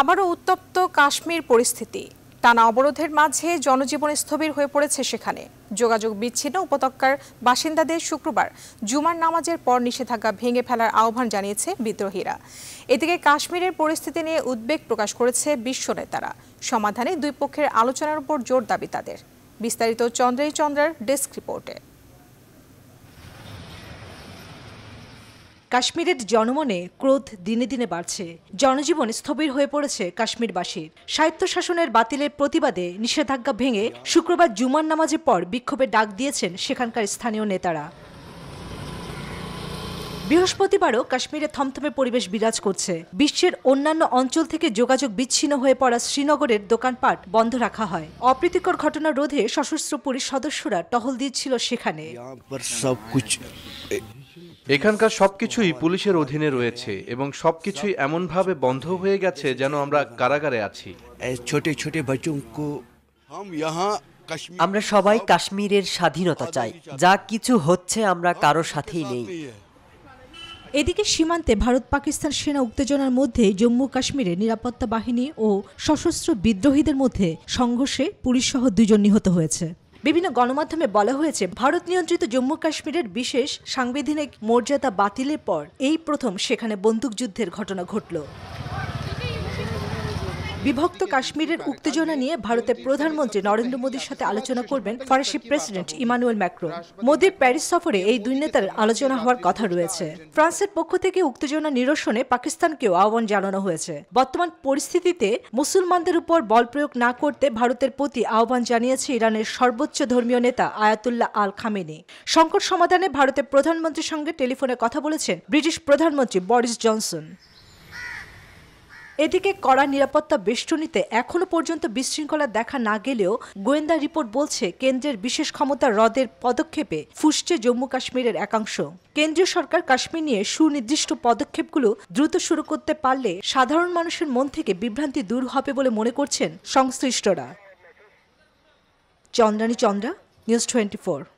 আবারও উত্তপ্ত কাশ্মীর পরিস্থিতি টানা অবরোধের মাঝে জনজীবন স্থবির হয়ে পড়েছে সেখানে যোগাযোগ বিচ্ছিন্ন উপত্যকার বাসিন্দাদের শুক্রবার জুমার নামাজের পর নিষেধাজ্ঞা ভেঙে ফেলার আহ্বান জানিয়েছে বিদ্রোহীরা এদিকে কাশ্মীরের পরিস্থিতি নিয়ে উদ্বেগ প্রকাশ করেছে বিশ্ব নেতারা সমাধানে দুই পক্ষের আলোচনার উপর জোর দাবি তাদের বিস্তারিত চন্দ্রাই চন্দ্রের ডেস্ক রিপোর্টে কাশ্মীরের জনমনে ক্রোধ দিনে দিনে বাড়ছে জনজীবন স্থবির হয়ে পড়েছে কাশ্মীরবাসীর স্বায়ত্তশাসনের বাতিলের প্রতিবাদে নিষেধাজ্ঞা ভেঙে শুক্রবার জুমার নামাজের পর বিক্ষোভে ডাক দিয়েছেন সেখানকার স্থানীয় নেতারা বৃহস্পতিবারও কাশ্মীরে থমথমে পরিবেশ বিরাজ করছে বিশ্বের অন্যান্য অঞ্চল থেকে যোগাযোগ বিচ্ছিন্ন হয়ে পড়া শ্রীনগরের দোকানপাট বন্ধ রাখা হয় অপ্রীতিকর ঘটনা রোধে সশস্ত্র পুলিশ সদস্যরা টহল দিচ্ছিল সেখানে এখানকার সবকিছুই পুলিশের অধীনে রয়েছে এবং সবকিছুই এমনভাবে বন্ধ হয়ে গেছে যেন আমরা কারাগারে আছি ছোট ছোট বাচ্চুঙ্কু আমরা সবাই কাশ্মীরের স্বাধীনতা চাই যা কিছু হচ্ছে আমরা কারো সাথেই নেই এদিকে সীমান্তে ভারত পাকিস্তান সেনা উত্তেজনার মধ্যে জম্মু কাশ্মীরে নিরাপত্তা বাহিনী ও সশস্ত্র বিদ্রোহীদের মধ্যে সংঘর্ষে পুলিশসহ দুজন নিহত হয়েছে বিভিন্ন গণমাধ্যমে বলা হয়েছে ভারত নিয়ন্ত্রিত জম্মু কাশ্মীরের বিশেষ সাংবিধানিক মর্যাদা বাতিলের পর এই প্রথম সেখানে বন্দুকযুদ্ধের ঘটনা ঘটল বিভক্ত কাশ্মীরের উত্তেজনা নিয়ে ভারতের প্রধানমন্ত্রী নরেন্দ্র মোদীর সাথে আলোচনা করবেন ফরাসি প্রেসিডেন্ট ইমানুয়েল ম্যাক্রো মোদীর প্যারিস সফরে এই দুই নেতার আলোচনা হওয়ার কথা রয়েছে ফ্রান্সের পক্ষ থেকে উত্তেজনা নিরসনে পাকিস্তানকেও আহ্বান জানানো হয়েছে বর্তমান পরিস্থিতিতে মুসলমানদের উপর বল প্রয়োগ না করতে ভারতের প্রতি আহ্বান জানিয়েছে ইরানের সর্বোচ্চ ধর্মীয় নেতা আয়াতুল্লাহ আল খামেনি সংকট সমাধানে ভারতের প্রধানমন্ত্রীর সঙ্গে টেলিফোনে কথা বলেছেন ব্রিটিশ প্রধানমন্ত্রী বরিস জনসন এদিকে কড়া নিরাপত্তা বেষ্টনীতে এখনও পর্যন্ত বিশৃঙ্খলা দেখা না গেলেও গোয়েন্দা রিপোর্ট বলছে কেন্দ্রের বিশেষ ক্ষমতা হ্রদের পদক্ষেপে ফুসছে জম্মু কাশ্মীরের একাংশ কেন্দ্রীয় সরকার কাশ্মীর নিয়ে সুনির্দিষ্ট পদক্ষেপগুলো দ্রুত শুরু করতে পারলে সাধারণ মানুষের মন থেকে বিভ্রান্তি দূর হবে বলে মনে করছেন সংশ্লিষ্টরা চন্দ্রানী চন্দ্রা নিউজ টোয়েন্টি